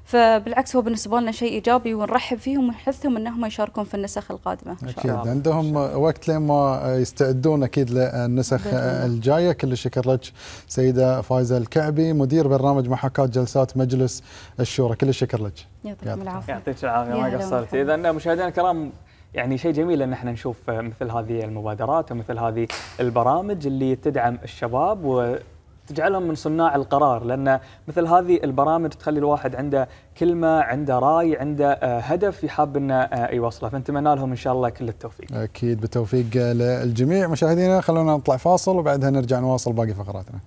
H: فبالعكس هو بالنسبه لنا شيء ايجابي ونرحب فيهم ونحثهم انهم يشاركون في النسخ القادمه ان شاء اكيد الله.
A: عندهم وقت لين ما يستعدون اكيد للنسخ الجايه كل الشكر لك سيده فايزه الكعبي مدير برنامج محاكاه جلسات مجلس الشورى كل الشكر لك يعطيكم العافيه
B: يعطيك العافيه ما قصرتي اذا مشاهدينا الكرام يعني شيء جميل ان احنا نشوف مثل هذه المبادرات ومثل هذه البرامج اللي تدعم الشباب و تجعلهم من صناع القرار لان مثل هذه البرامج تخلي الواحد عنده كلمه، عنده راي، عنده آه، هدف يحب انه آه، يوصله، فنتمنى لهم ان شاء الله كل التوفيق.
A: اكيد بالتوفيق للجميع مشاهدينا خلونا نطلع فاصل وبعدها نرجع نواصل باقي فقراتنا.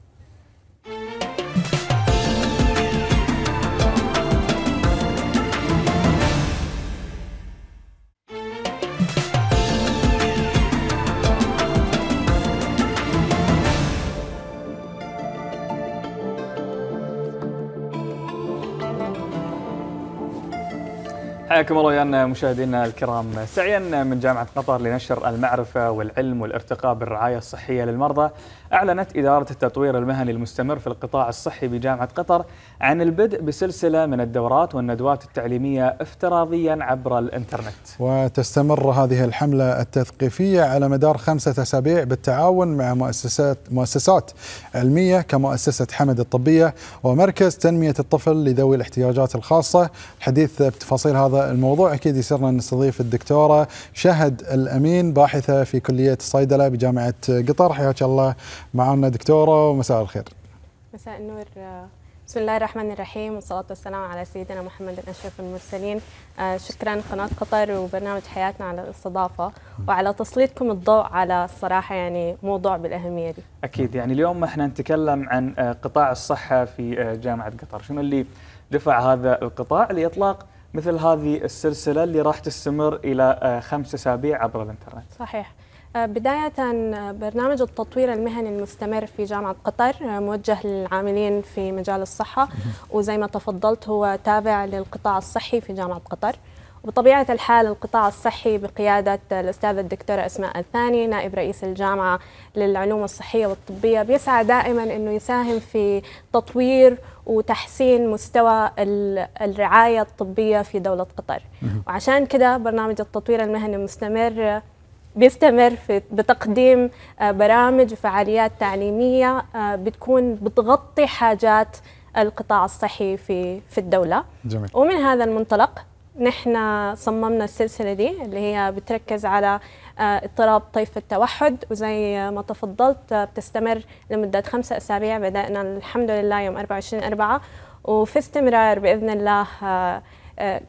B: حياكم الله ويانا مشاهدينا الكرام سعيا من جامعة قطر لنشر المعرفة والعلم والارتقاء بالرعاية الصحية للمرضى أعلنت إدارة التطوير المهني المستمر في القطاع الصحي بجامعة قطر عن البدء بسلسلة من الدورات والندوات التعليمية افتراضيا عبر الإنترنت
A: وتستمر هذه الحملة التثقيفية على مدار خمسة أسابيع بالتعاون مع مؤسسات, مؤسسات علمية كمؤسسة حمد الطبية ومركز تنمية الطفل لذوي الاحتياجات الخاصة الحديث بتفاصيل هذا الموضوع أكيد يسرنا نستضيف الدكتورة شهد الأمين باحثة في كلية الصيدلة بجامعة قطر حياك الله معنا دكتورة ومساء الخير
I: مساء النور بسم الله الرحمن الرحيم والصلاة والسلام على سيدنا محمد الأشرف المرسلين آه، شكرا قناة قطر وبرنامج حياتنا على الاستضافة وعلى تسليطكم الضوء على الصراحة يعني موضوع بالأهمية دي
B: أكيد يعني اليوم احنا نتكلم عن آه، قطاع الصحة في آه، جامعة قطر شنو اللي دفع هذا القطاع لإطلاق مثل هذه السلسله اللي راح تستمر الى آه، خمس اسابيع عبر الانترنت.
I: صحيح. آه، بداية آه، برنامج التطوير المهني المستمر في جامعة قطر موجه للعاملين في مجال الصحة وزي ما تفضلت هو تابع للقطاع الصحي في جامعة قطر. بطبيعة الحال القطاع الصحي بقيادة الأستاذة الدكتورة أسماء الثاني نائب رئيس الجامعة للعلوم الصحية والطبية بيسعى دائما أنه يساهم في تطوير وتحسين مستوى الرعاية الطبية في دولة قطر وعشان كده برنامج التطوير المهني المستمر بيستمر في بتقديم آه، برامج وفعاليات تعليمية آه، بتكون بتغطي حاجات القطاع الصحي في في الدولة جميل. ومن هذا المنطلق نحن صممنا السلسلة دي اللي هي بتركز على آه، اضطراب طيف التوحد وزي ما تفضلت آه، بتستمر لمدة خمسة أسابيع بدأنا الحمد لله يوم 24 أربعة وفي استمرار بإذن الله آه،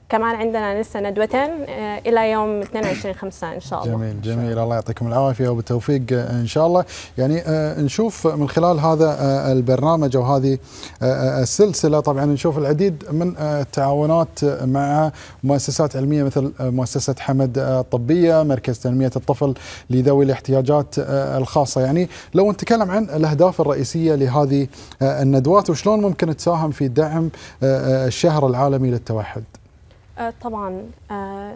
I: كمان عندنا لسه ندوتين آه، الى يوم 22 5 ان شاء الله
A: جميل جميل الله يعطيكم العافيه وبالتوفيق آه، ان شاء الله يعني آه، نشوف من خلال هذا البرنامج او هذه السلسله طبعا نشوف العديد من التعاونات مع مؤسسات علميه مثل مؤسسه حمد الطبيه مركز تنميه الطفل لذوي الاحتياجات الخاصه يعني لو نتكلم عن الاهداف الرئيسيه لهذه الندوات وشلون ممكن تساهم في دعم الشهر العالمي للتوحد
I: آه، طبعا آه،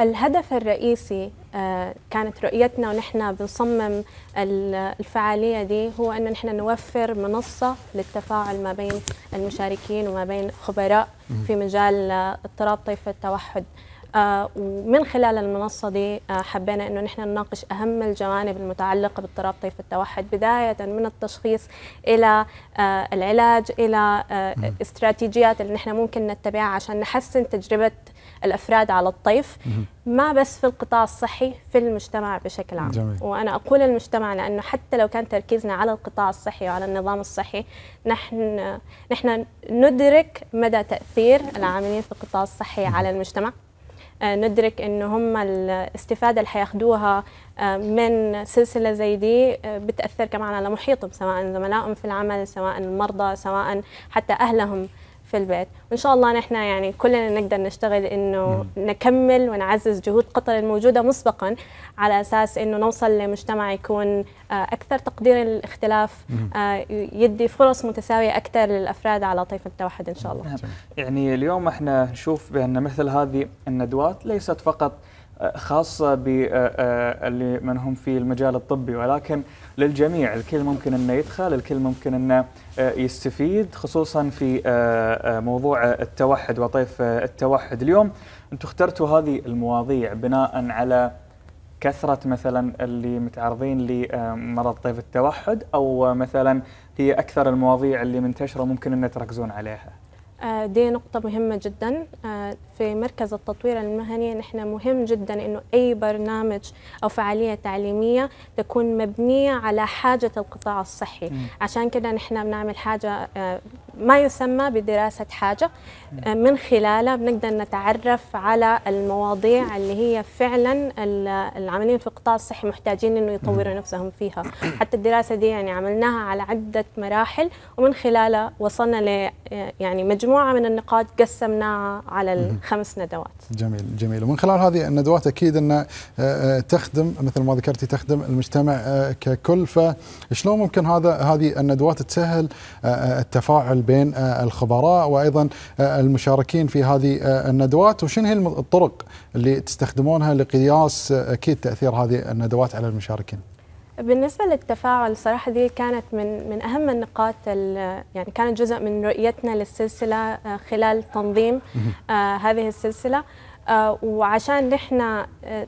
I: الهدف الرئيسي آه، كانت رؤيتنا ونحن بنصمم الفعالية دي هو أن نحن نوفر منصة للتفاعل ما بين المشاركين وما بين خبراء في مجال اضطراب طيف التوحد آه، ومن خلال المنصة دي آه، حبينا أنه نحن نناقش أهم الجوانب المتعلقة باضطراب طيف التوحد بداية من التشخيص إلى آه، العلاج إلى استراتيجيات اللي نحن ممكن نتبعها عشان نحسن تجربة الأفراد على الطيف ما بس في القطاع الصحي في المجتمع بشكل عام جميل. وأنا أقول المجتمع لأنه حتى لو كان تركيزنا على القطاع الصحي وعلى النظام الصحي نحن, نحن ندرك مدى تأثير العاملين في القطاع الصحي على المجتمع آه، ندرك انه هم الاستفاده اللي حياخدوها آه، من سلسله زي دي آه، بتاثر كمان على محيطهم سواء زملائهم في العمل سواء المرضى سواء حتى اهلهم في البيت وان شاء الله نحن يعني كلنا نقدر نشتغل انه نكمل ونعزز جهود قطر الموجوده مسبقا على اساس انه نوصل لمجتمع يكون آه، اكثر تقدير للاختلاف آه، يدي فرص متساويه اكثر للافراد على طيف التوحد ان شاء الله
B: نعم. يعني اليوم احنا نشوف بان مثل هذه الندوات ليست فقط آه، خاصه ب من هم في المجال الطبي ولكن للجميع الكل ممكن انه يدخل الكل ممكن انه آه، يستفيد خصوصا في آه، آه، موضوع التوحد وطيف التوحد اليوم انتم اخترتوا هذه المواضيع بناء على كثرة مثلا اللي متعرضين لمرض طيف التوحد أو مثلا هي أكثر المواضيع اللي منتشرة ممكن أن تركزون عليها
I: آه، دي نقطة مهمة جدا آه، في مركز التطوير المهني نحن مهم جدا انه اي برنامج او فعالية تعليمية تكون مبنية على حاجة القطاع الصحي عشان كده نحن بنعمل حاجة آه، ما يسمى بدراسة حاجة آه، من خلاله بنقدر نتعرف على المواضيع اللي هي فعلا العاملين في القطاع الصحي محتاجين انه يطوروا نفسهم فيها حتى الدراسة دي يعني عملناها على عدة مراحل ومن خلالها وصلنا ل يعني مجموعة من النقاط قسمناها على الخمس ندوات
A: جميل جميل ومن خلال هذه الندوات اكيد ان آه، آه، تخدم مثل ما ذكرتي تخدم المجتمع ككل فشلون ممكن هذا هذه الندوات تسهل التفاعل بين آه، الخبراء وايضا آه، المشاركين في هذه آه، الندوات وشنو هي الطرق اللي تستخدمونها لقياس اكيد تاثير هذه الندوات على المشاركين؟
I: بالنسبة للتفاعل صراحة دي كانت من من أهم النقاط يعني كانت جزء من رؤيتنا للسلسلة خلال تنظيم هذه السلسلة آه، وعشان نحن آه،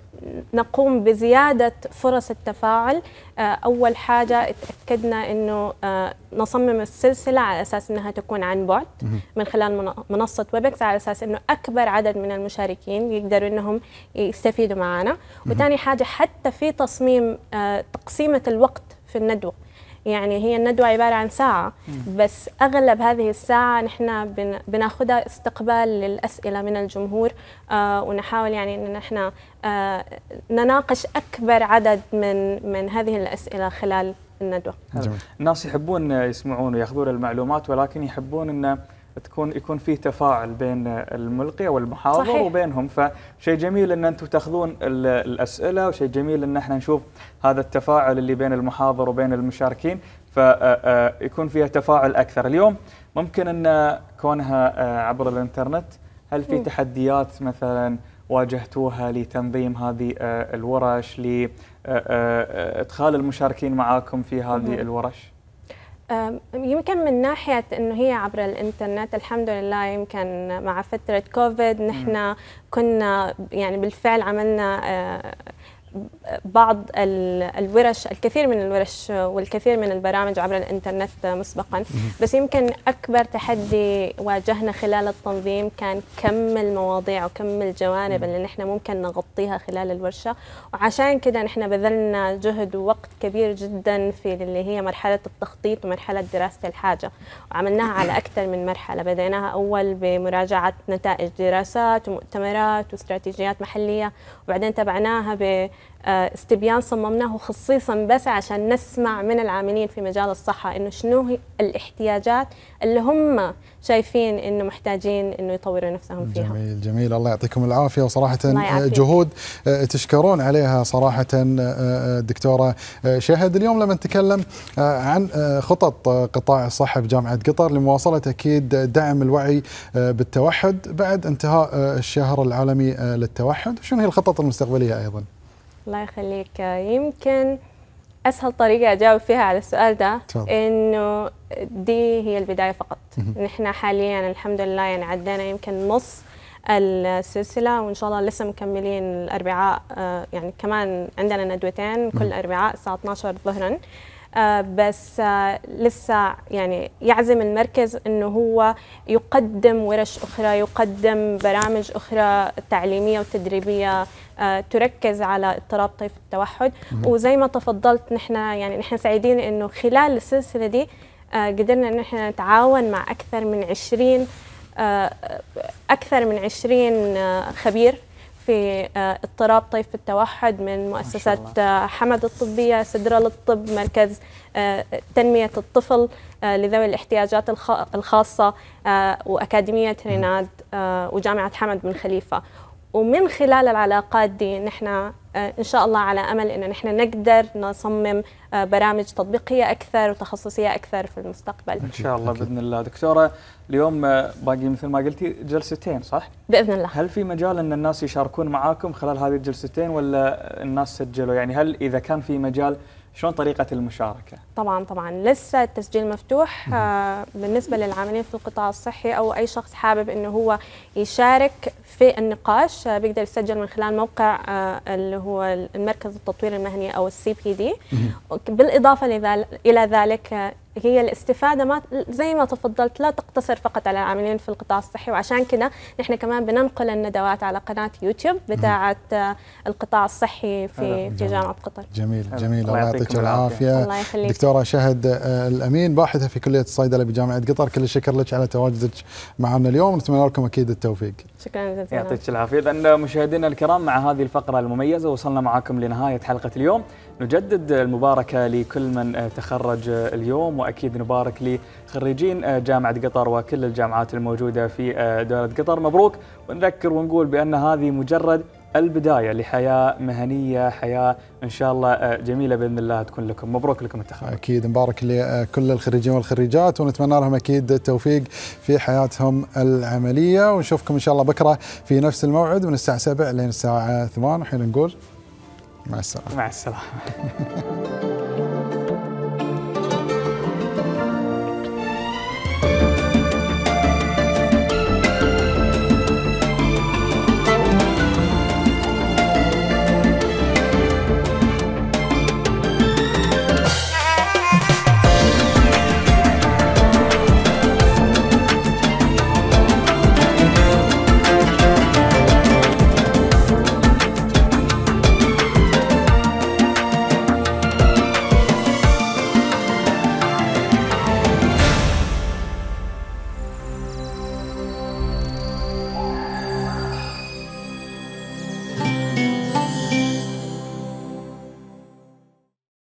I: نقوم بزيادة فرص التفاعل آه، أول حاجة اتأكدنا أنه نصمم السلسلة على أساس أنها تكون عن بعد من خلال منصة ويبكس على أساس أنه أكبر عدد من المشاركين يقدروا أنهم يستفيدوا معنا وثاني حاجة حتى في تصميم تقسيمة الوقت في الندوة يعني هي الندوة عبارة عن ساعة بس أغلب هذه الساعة نحن بناخدها استقبال للأسئلة من الجمهور آه، ونحاول يعني أن نحن آه، نناقش أكبر عدد من من هذه الأسئلة خلال الندوة
B: نعم. الناس يحبون يسمعون وياخذون المعلومات ولكن يحبون أن تكون يكون فيه تفاعل بين الملقي او المحاضر صحيح. وبينهم فشيء جميل ان انتم تاخذون الاسئله وشيء جميل ان احنا نشوف هذا التفاعل اللي بين المحاضر وبين المشاركين فيكون فيها تفاعل اكثر اليوم ممكن ان كونها عبر الانترنت هل في تحديات مثلا واجهتوها لتنظيم هذه الورش لادخال المشاركين معاكم في هذه الورش
I: يمكن من ناحية أنه هي عبر الإنترنت الحمد لله يمكن مع فترة كوفيد نحن كنا يعني بالفعل عملنا أه، بعض الورش الكثير من الورش والكثير من البرامج عبر الانترنت مسبقا بس يمكن اكبر تحدي واجهنا خلال التنظيم كان كم المواضيع وكم الجوانب اللي نحن ممكن نغطيها خلال الورشه وعشان كده نحن بذلنا جهد ووقت كبير جدا في اللي هي مرحله التخطيط ومرحله دراسه الحاجه وعملناها على اكثر من مرحله بديناها اول بمراجعه نتائج دراسات ومؤتمرات واستراتيجيات محليه وبعدين تبعناها ب استبيان آه، صممناه خصيصا بس عشان نسمع من العاملين في مجال الصحة إنه شنو الاحتياجات اللي هم شايفين إنه محتاجين إنه يطوروا
A: نفسهم فيها جميل جميل الله يعطيكم العافية وصراحة آه، جهود آه، تشكرون عليها صراحة الدكتورة شهد اليوم لما نتكلم عن خطط قطاع الصحة بجامعة قطر لمواصلة أكيد دعم الوعي بالتوحد بعد انتهاء الشهر العالمي للتوحد وشنو هي الخطط المستقبلية أيضاً
I: الله يخليك يمكن اسهل طريقه اجاوب فيها على السؤال ده انه دي هي البدايه فقط نحن حاليا الحمد لله يعني عدينا يمكن نص السلسله وان شاء الله لسه مكملين الاربعاء آه، يعني كمان عندنا ندوتين كل اربعاء الساعه 12 ظهرا آه، بس آه، لسه يعني يعزم المركز انه هو يقدم ورش اخرى يقدم برامج اخرى تعليميه وتدريبيه آه، تركز على اضطراب طيف التوحد وزي ما تفضلت نحن يعني نحن سعيدين انه خلال السلسله دي قدرنا ان احنا نتعاون مع اكثر من 20 اكثر من 20 خبير في آه، اضطراب طيف التوحد من مؤسسات آه، حمد الطبية سدرة للطب مركز آه، تنمية الطفل لذوي الاحتياجات الخاصة وأكاديمية ريناد وجامعة حمد بن خليفة ومن خلال العلاقات دي نحن آه، ان شاء الله على امل انه نحن نقدر نصمم آه، برامج تطبيقيه اكثر وتخصصيه اكثر
B: في المستقبل. ان شاء الله باذن الله دكتوره اليوم آه، باقي مثل ما قلتي جلستين صح؟ باذن الله. هل في مجال ان الناس يشاركون معاكم خلال هذه الجلستين ولا الناس سجلوا يعني هل اذا كان في مجال شلون طريقة المشاركة؟
I: طبعا طبعا لسه التسجيل مفتوح بالنسبة للعاملين في القطاع الصحي أو أي شخص حابب أنه هو يشارك في النقاش آه، بيقدر يسجل من خلال موقع آه، اللي هو المركز التطوير المهني او السي بي دي بالاضافه الى ذلك آه، هي الاستفاده ما زي ما تفضلت لا تقتصر فقط على العاملين في القطاع الصحي وعشان كذا نحن كمان بننقل الندوات على قناه يوتيوب بتاعه آه، القطاع الصحي في في جامعه قطر
A: جميل جميل الله يعطيك العافيه الله يخليك دكتوره شهد آه، الامين باحثه في كليه الصيدله بجامعه قطر كل الشكر لك على تواجدك معنا اليوم نتمنى لكم اكيد التوفيق
I: شكرا جزيلا
B: يعطيك العافيه اذا مشاهدينا الكرام مع هذه الفقره المميزه وصلنا معكم لنهايه حلقه اليوم نجدد المباركة لكل من تخرج اليوم وأكيد نبارك لخريجين جامعة قطر وكل الجامعات الموجودة في دولة قطر مبروك ونذكر ونقول بأن هذه مجرد البداية لحياة مهنية حياة إن شاء الله جميلة بإذن الله تكون لكم مبروك لكم
A: التخرج أكيد مبارك لكل الخريجين والخريجات ونتمنى لهم أكيد التوفيق في حياتهم العملية ونشوفكم إن شاء الله بكرة في نفس الموعد من الساعة 7 لين الساعة 8 وحين نقول مع السلامه مع السلامه (laughs)